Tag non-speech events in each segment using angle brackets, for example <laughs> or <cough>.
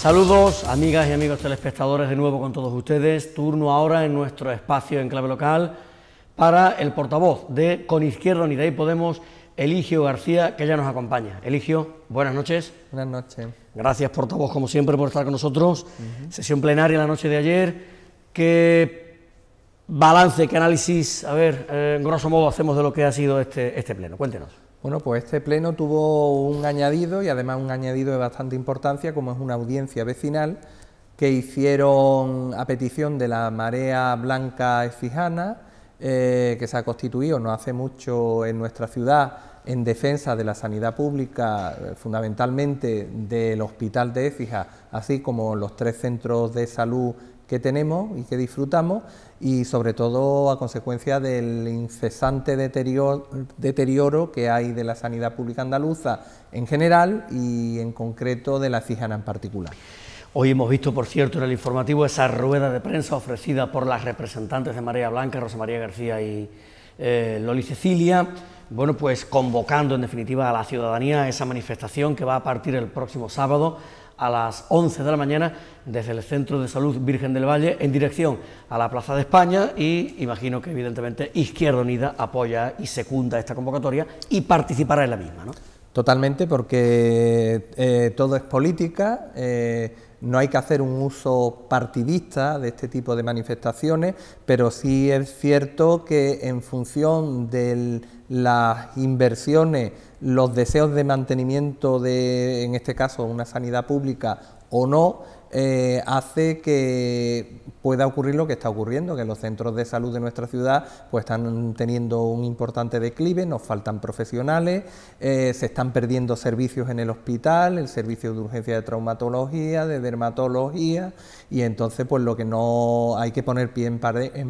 Saludos, amigas y amigos telespectadores, de nuevo con todos ustedes. Turno ahora en nuestro espacio en clave local para el portavoz de Con Izquierda Unida y Podemos, Eligio García, que ya nos acompaña. Eligio, buenas noches. Buenas noches. Gracias, portavoz, como siempre, por estar con nosotros. Sesión plenaria la noche de ayer. ¿Qué balance, qué análisis, a ver, eh, en grosso modo, hacemos de lo que ha sido este, este pleno? Cuéntenos. Bueno, pues este pleno tuvo un añadido y además un añadido de bastante importancia, como es una audiencia vecinal que hicieron a petición de la Marea Blanca Esfijana, eh, que se ha constituido no hace mucho en nuestra ciudad en defensa de la sanidad pública, eh, fundamentalmente del Hospital de Efija, así como los tres centros de salud que tenemos y que disfrutamos y sobre todo a consecuencia del incesante deterioro, que hay de la sanidad pública andaluza en general y en concreto de la Cijana en particular. Hoy hemos visto, por cierto, en el informativo esa rueda de prensa ofrecida por las representantes de María Blanca, Rosa María García y eh, Loli Cecilia, bueno, pues convocando en definitiva a la ciudadanía esa manifestación que va a partir el próximo sábado a las 11 de la mañana desde el Centro de Salud Virgen del Valle en dirección a la Plaza de España y imagino que evidentemente Izquierda Unida apoya y secunda esta convocatoria y participará en la misma, ¿no? Totalmente, porque eh, todo es política. Eh, no hay que hacer un uso partidista de este tipo de manifestaciones, pero sí es cierto que en función de las inversiones, los deseos de mantenimiento de, en este caso, una sanidad pública o no, eh, hace que pueda ocurrir lo que está ocurriendo, que los centros de salud de nuestra ciudad pues están teniendo un importante declive, nos faltan profesionales, eh, se están perdiendo servicios en el hospital, el servicio de urgencia de traumatología, de dermatología, y entonces pues lo que no hay que poner pie en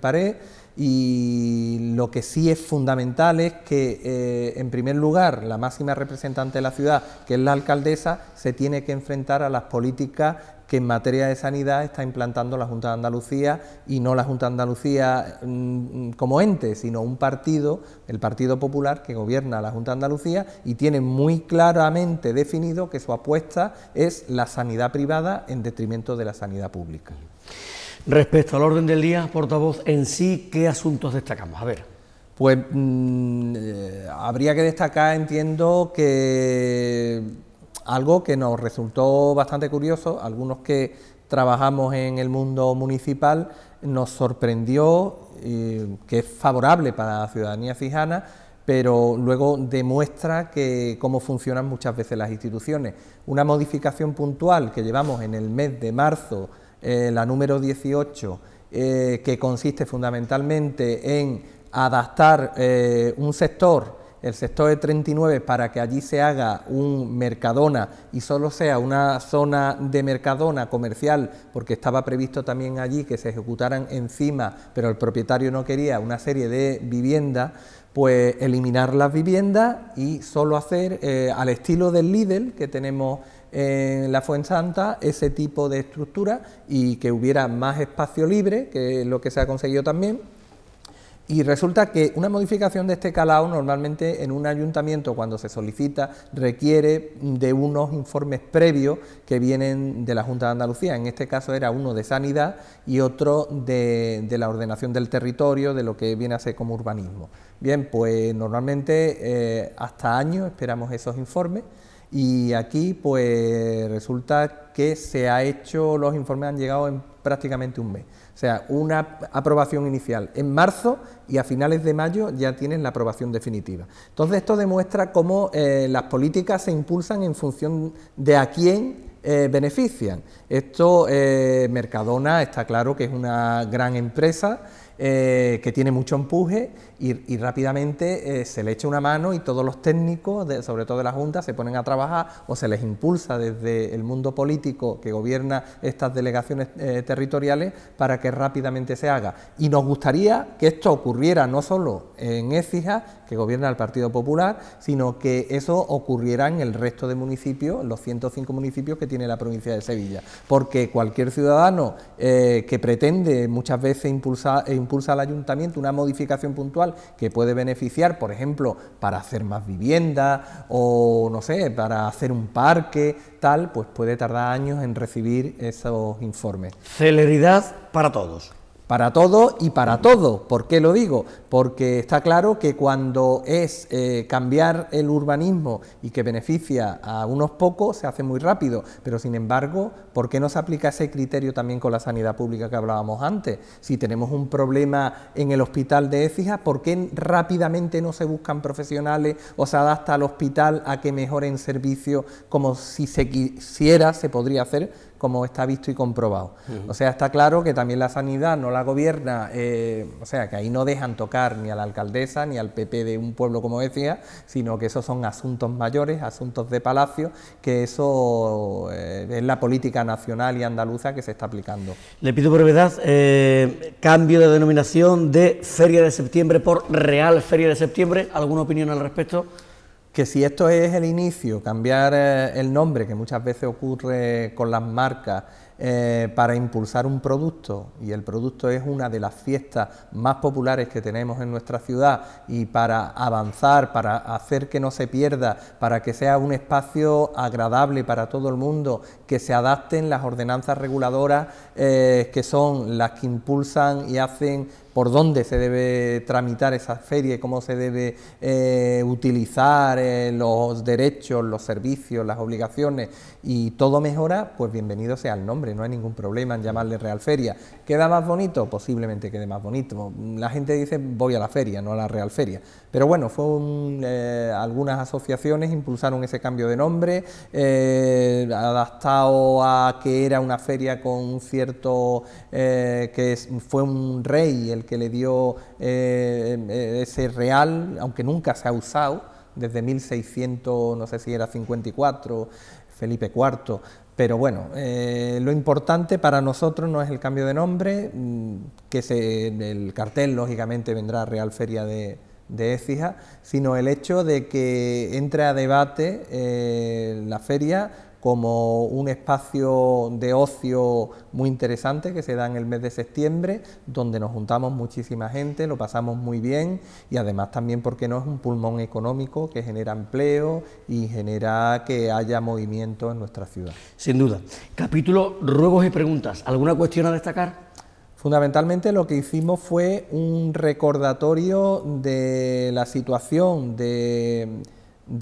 pared, y lo que sí es fundamental es que, eh, en primer lugar, la máxima representante de la ciudad, que es la alcaldesa, se tiene que enfrentar a las políticas que en materia de sanidad está implantando la Junta de Andalucía y no la Junta de Andalucía mm, como ente, sino un partido, el Partido Popular, que gobierna la Junta de Andalucía y tiene muy claramente definido que su apuesta es la sanidad privada en detrimento de la sanidad pública. Respecto al orden del día, portavoz, en sí, ¿qué asuntos destacamos? A ver pues mm, eh, habría que destacar, entiendo, que algo que nos resultó bastante curioso, algunos que trabajamos en el mundo municipal, nos sorprendió eh, que es favorable para la ciudadanía cijana, pero luego demuestra que cómo funcionan muchas veces las instituciones. Una modificación puntual que llevamos en el mes de marzo, eh, la número 18, eh, que consiste fundamentalmente en adaptar un sector el sector de 39 para que allí se haga un Mercadona y solo sea una zona de Mercadona comercial, porque estaba previsto también allí que se ejecutaran encima, pero el propietario no quería una serie de viviendas, pues eliminar las viviendas y solo hacer eh, al estilo del Lidl que tenemos en la Fuensanta ese tipo de estructura y que hubiera más espacio libre, que es lo que se ha conseguido también y resulta que una modificación de este calado normalmente en un ayuntamiento cuando se solicita requiere de unos informes previos que vienen de la Junta de Andalucía. En este caso era uno de sanidad y otro de, la ordenación del territorio, de lo que viene a ser como urbanismo. Bien, pues normalmente eh, hasta años esperamos esos informes. Y aquí pues resulta que se ha hecho, los informes han llegado en prácticamente un mes. O sea, una aprobación inicial en marzo y a finales de mayo ya tienen la aprobación definitiva. Entonces esto demuestra cómo eh, las políticas se impulsan en función de a quién eh, benefician. Esto, eh, Mercadona, está claro que es una gran empresa eh, que tiene mucho empuje y, rápidamente eh, se le echa una mano y todos los técnicos, sobre todo de la Junta, se ponen a trabajar o se les impulsa desde el mundo político que gobierna estas delegaciones territoriales para que rápidamente se haga. Y nos gustaría que esto ocurriera no solo en Écija, que gobierna el Partido Popular, sino que eso ocurriera en el resto de municipios, los 105 municipios que tiene la provincia de Sevilla porque cualquier ciudadano eh, que pretende muchas veces impulsar, eh, impulsa al ayuntamiento una modificación puntual que puede beneficiar, por ejemplo, para hacer más vivienda o, no sé, para hacer un parque, tal, pues puede tardar años en recibir esos informes. Celeridad para todos para todo y para todo. ¿Por qué lo digo? Porque está claro que cuando es eh, cambiar el urbanismo y que beneficia a unos pocos, se hace muy rápido. Pero sin embargo, ¿por qué no se aplica ese criterio también con la sanidad pública que hablábamos antes? Si tenemos un problema en el hospital de Écija, ¿por qué rápidamente no se buscan profesionales o se adapta al hospital a que mejoren servicio como si se quisiera, se podría hacer como está visto y comprobado. O sea, está claro que también la sanidad no la gobierna, eh, o sea, que ahí no dejan tocar ni a la alcaldesa ni al PP de un pueblo, como decía, sino que esos son asuntos mayores, asuntos de palacio, que eso eh, es la política nacional y andaluza que se está aplicando. Le pido brevedad, eh, cambio de denominación de Feria de Septiembre por Real Feria de Septiembre, ¿alguna opinión al respecto? que si esto es el inicio, cambiar eh, el nombre, que muchas veces ocurre con las marcas, eh, para impulsar un producto, y el producto es una de las fiestas más populares que tenemos en nuestra ciudad, y para avanzar, para hacer que no se pierda, para que sea un espacio agradable para todo el mundo, que se adapten las ordenanzas reguladoras eh, que son las que impulsan y hacen por dónde se debe tramitar esa feria, cómo se debe eh, utilizar eh, los derechos, los servicios, las obligaciones y todo mejora, pues bienvenido sea el nombre, no hay ningún problema en llamarle Real Feria. ¿Queda más bonito? Posiblemente quede más bonito. La gente dice voy a la feria, no a la Real Feria, pero bueno, fue eh, algunas asociaciones impulsaron ese cambio de nombre, eh, adaptado a que era una feria con un cierto, eh, que fue un rey el que le dio ese real, aunque nunca se ha usado, desde 1600, no sé si era 54, Felipe IV, pero bueno, lo importante para nosotros no es el cambio de nombre, mm, que se, el cartel lógicamente vendrá Real Feria de, de Écija, sino el hecho de que entre a debate eh, la feria como un espacio de ocio muy interesante que se da en el mes de septiembre, donde nos juntamos muchísima gente, lo pasamos muy bien y además también porque no es un pulmón económico que genera empleo y genera que haya movimiento en nuestra ciudad. Sin duda. Capítulo Ruegos y Preguntas. ¿Alguna cuestión a destacar? Fundamentalmente lo que hicimos fue un recordatorio de la situación de,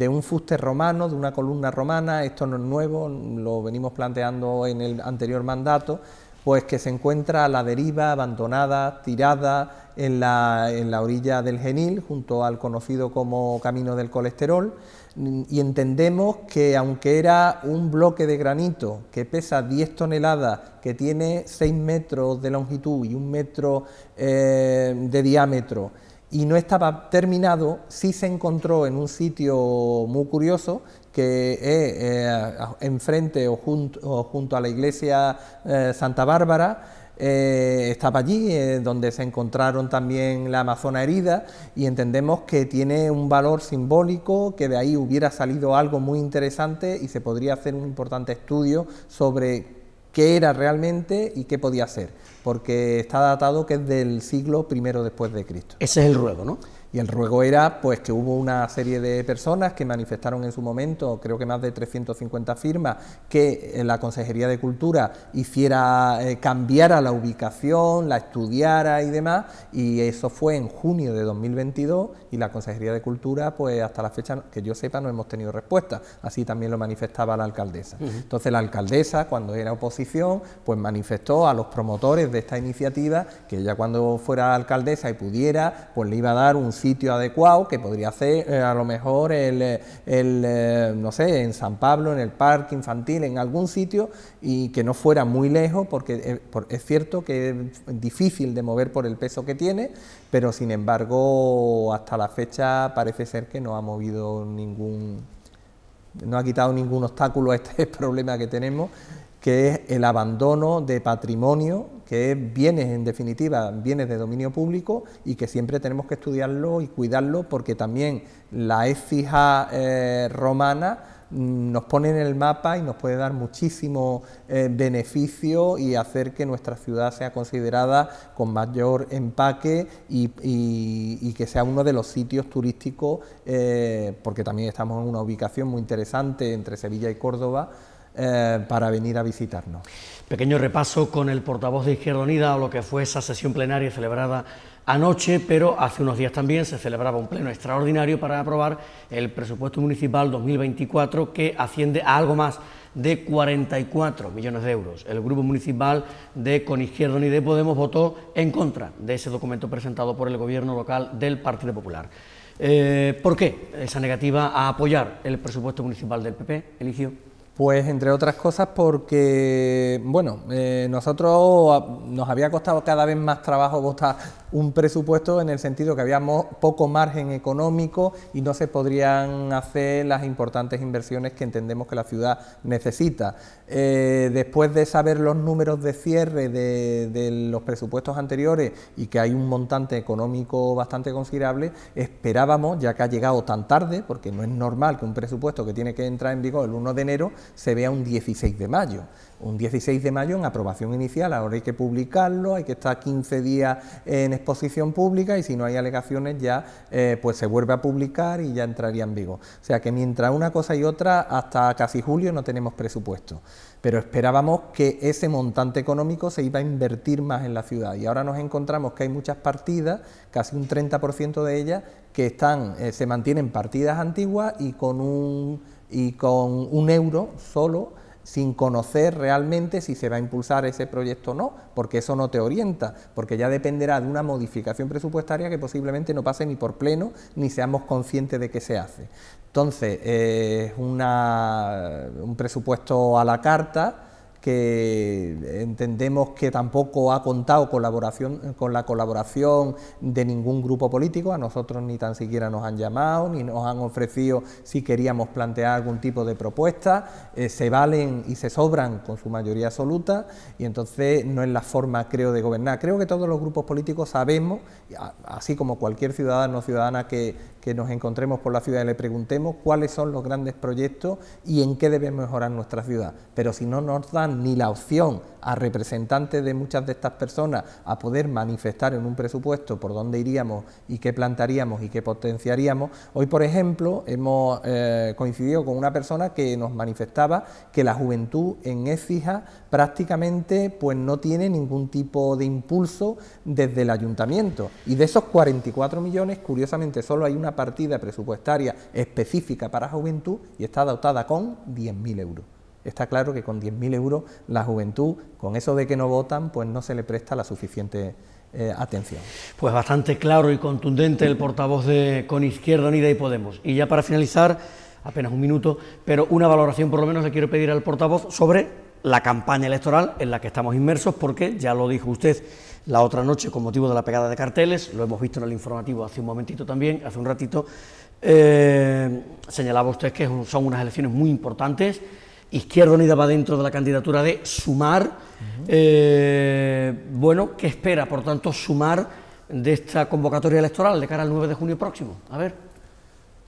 un fuste romano, de una columna romana, esto no es nuevo, lo venimos planteando en el anterior mandato, pues que se encuentra a la deriva, abandonada, tirada en la, orilla del Genil, junto al conocido como Camino del Colesterol, mm, y entendemos que aunque era un bloque de granito que pesa 10 toneladas, que tiene 6 metros de longitud y un metro eh, de diámetro, y no estaba terminado, sí se encontró en un sitio muy curioso que es eh, eh, enfrente o junto, a la iglesia eh, Santa Bárbara, estaba allí, donde se encontraron también la Amazona herida, y entendemos que tiene un valor simbólico, que de ahí hubiera salido algo muy interesante y se podría hacer un importante estudio sobre qué era realmente y qué podía ser, porque está datado que es del siglo I después de Cristo. Ese es el ruego, ¿no? Y el ruego era pues que hubo una serie de personas que manifestaron en su momento, creo que más de 350 firmas, que eh, la Consejería de Cultura hiciera eh, cambiara la ubicación, la estudiara y demás, y eso fue en junio de 2022 y la Consejería de Cultura pues hasta la fecha que yo sepa no hemos tenido respuesta, así también lo manifestaba la alcaldesa. Entonces la alcaldesa cuando era oposición pues manifestó a los promotores de esta iniciativa que ella cuando fuera alcaldesa y pudiera pues le iba a dar un sitio adecuado, que podría ser eh, a lo mejor el, eh, eh, no sé, en San Pablo, en el parque infantil, en algún sitio, y que no fuera muy lejos, porque es cierto que es difícil de mover por el peso que tiene, pero sin embargo, hasta la fecha parece ser que no ha movido ningún no ha quitado ningún obstáculo a este <laughs> problema que tenemos que es el abandono de patrimonio, que es bienes en definitiva, bienes de dominio público y que siempre tenemos que estudiarlo y cuidarlo porque también la écija eh, romana mm, nos pone en el mapa y nos puede dar muchísimo eh, beneficio y hacer que nuestra ciudad sea considerada con mayor empaque y, que sea uno de los sitios turísticos, eh, porque también estamos en una ubicación muy interesante entre Sevilla y Córdoba. Eh, para venir a visitarnos. Pequeño repaso con el portavoz de Izquierda Unida o lo que fue esa sesión plenaria celebrada anoche, pero hace unos días también se celebraba un pleno extraordinario para aprobar el presupuesto municipal 2024 que asciende a algo más de 44 millones de euros. El grupo municipal de Con Izquierda Unida y Podemos votó en contra de ese documento presentado por el gobierno local del Partido Popular. Eh, ¿Por qué esa negativa a apoyar el presupuesto municipal del PP, Elicio? Pues entre otras cosas porque, bueno, eh, nosotros nos había costado cada vez más trabajo votar un presupuesto en el sentido que había poco margen económico y no se podrían hacer las importantes inversiones que entendemos que la ciudad necesita. Eh, después de saber los números de cierre de los presupuestos anteriores y que hay un montante económico bastante considerable, esperábamos, ya que ha llegado tan tarde, porque no es normal que un presupuesto que tiene que entrar en vigor el 1 de enero, se vea un 16 de mayo. Un 16 de mayo en aprobación inicial, ahora hay que publicarlo, hay que estar 15 días en exposición pública y si no hay alegaciones ya eh, pues se vuelve a publicar y ya entraría en vigor. O sea que mientras una cosa y otra, hasta casi julio no tenemos presupuesto pero esperábamos que ese montante económico se iba a invertir más en la ciudad y ahora nos encontramos que hay muchas partidas, casi un 30% de ellas, que están, eh, se mantienen partidas antiguas y con un y con un euro solo sin conocer realmente si se va a impulsar ese proyecto o no, porque eso no te orienta, porque ya dependerá de una modificación presupuestaria que posiblemente no pase ni por pleno, ni seamos conscientes de que se hace. Entonces, eh, es un presupuesto a la carta, que entendemos que tampoco ha contado colaboración, con la colaboración de ningún grupo político, a nosotros ni tan siquiera nos han llamado, ni nos han ofrecido si queríamos plantear algún tipo de propuesta, eh, se valen y se sobran con su mayoría absoluta y entonces no es la forma, creo, de gobernar. Creo que todos los grupos políticos sabemos, así como cualquier ciudadano o ciudadana que, que nos encontremos por la ciudad y le preguntemos cuáles son los grandes proyectos y en qué debe mejorar nuestra ciudad. Pero si no nos dan ni la opción a representantes de muchas de estas personas a poder manifestar en un presupuesto por dónde iríamos y qué plantaríamos y qué potenciaríamos. Hoy, por ejemplo, hemos eh, coincidido con una persona que nos manifestaba que la juventud en Écija prácticamente pues, no tiene ningún tipo de impulso desde el ayuntamiento. Y de esos 44 millones, curiosamente, solo hay una partida presupuestaria específica para juventud y está dotada con 10.000 euros está claro que con 10.000 euros la juventud, con eso de que no votan, pues no se le presta la suficiente eh, atención. Pues bastante claro y contundente el portavoz de Con Izquierda Unida y Podemos. Y ya para finalizar, apenas un minuto, pero una valoración por lo menos le quiero pedir al portavoz sobre la campaña electoral en la que estamos inmersos, porque ya lo dijo usted la otra noche con motivo de la pegada de carteles, lo hemos visto en el informativo hace un momentito también, hace un ratito, eh, señalaba usted que son unas elecciones muy importantes Izquierda Unida va dentro de la candidatura de Sumar. Eh, bueno, ¿qué espera, por tanto, Sumar de esta convocatoria electoral de cara al 9 de junio próximo? A ver.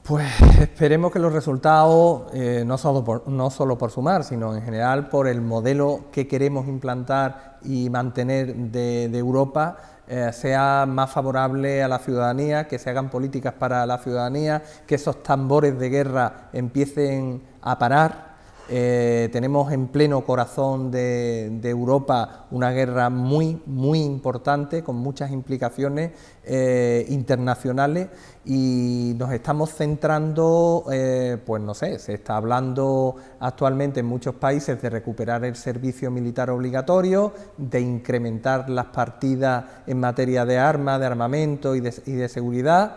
Pues esperemos que los resultados, eh, no, solo por, no solo por sumar, sino en general por el modelo que queremos implantar y mantener de, Europa, eh, sea más favorable a la ciudadanía, que se hagan políticas para la ciudadanía, que esos tambores de guerra empiecen a parar, eh, tenemos en pleno corazón de, Europa una guerra muy, muy importante, con muchas implicaciones eh, internacionales y nos estamos centrando, eh, pues no sé, se está hablando actualmente en muchos países de recuperar el servicio militar obligatorio, de incrementar las partidas en materia de armas, de armamento y de seguridad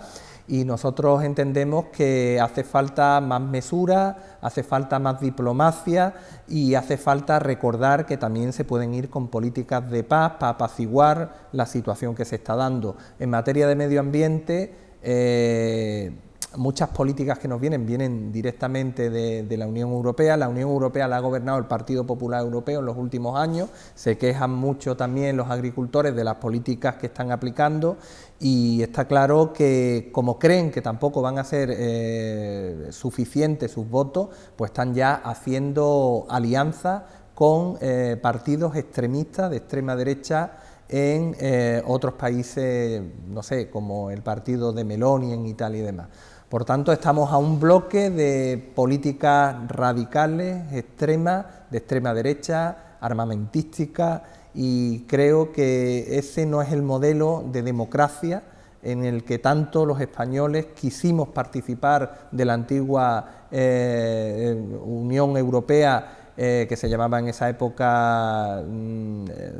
y nosotros entendemos que hace falta más mesura, hace falta más diplomacia y hace falta recordar que también se pueden ir con políticas de paz para apaciguar la situación que se está dando. En materia de medio ambiente, eh, muchas políticas que nos vienen vienen directamente de, la Unión Europea. La Unión Europea la ha gobernado el Partido Popular Europeo en los últimos años. Se quejan mucho también los agricultores de las políticas que están aplicando y está claro que como creen que tampoco van a ser eh, suficientes sus votos, pues están ya haciendo alianzas con eh, partidos extremistas de extrema derecha en eh, otros países, no sé, como el partido de Meloni en Italia y demás. Por tanto, estamos a un bloque de políticas radicales, extremas, de extrema derecha, armamentística, y creo que ese no es el modelo de democracia en el que tanto los españoles quisimos participar de la antigua eh, Unión Europea eh, que se llamaba en esa época mm, eh,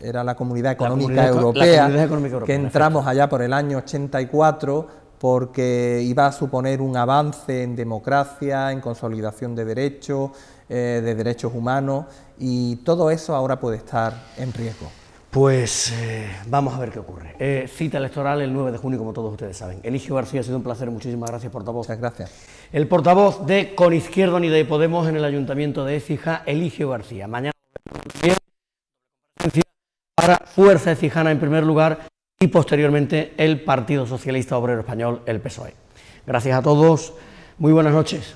era la comunidad económica Europea, que entramos allá por el año 84 porque iba a suponer un avance en democracia, en consolidación de derechos, eh, de derechos humanos, y todo eso ahora puede estar en riesgo. Pues eh, vamos a ver qué ocurre. Eh, cita electoral el 9 de junio, como todos ustedes saben. Eligio García, ha sido un placer, muchísimas gracias, portavoz. Muchas gracias. El portavoz de Con Izquierda Unida y Podemos en el Ayuntamiento de Écija, Eligio García. Mañana para Fuerza Ecijana en primer lugar y posteriormente el Partido Socialista Obrero Español, el PSOE. Gracias a todos, muy buenas noches.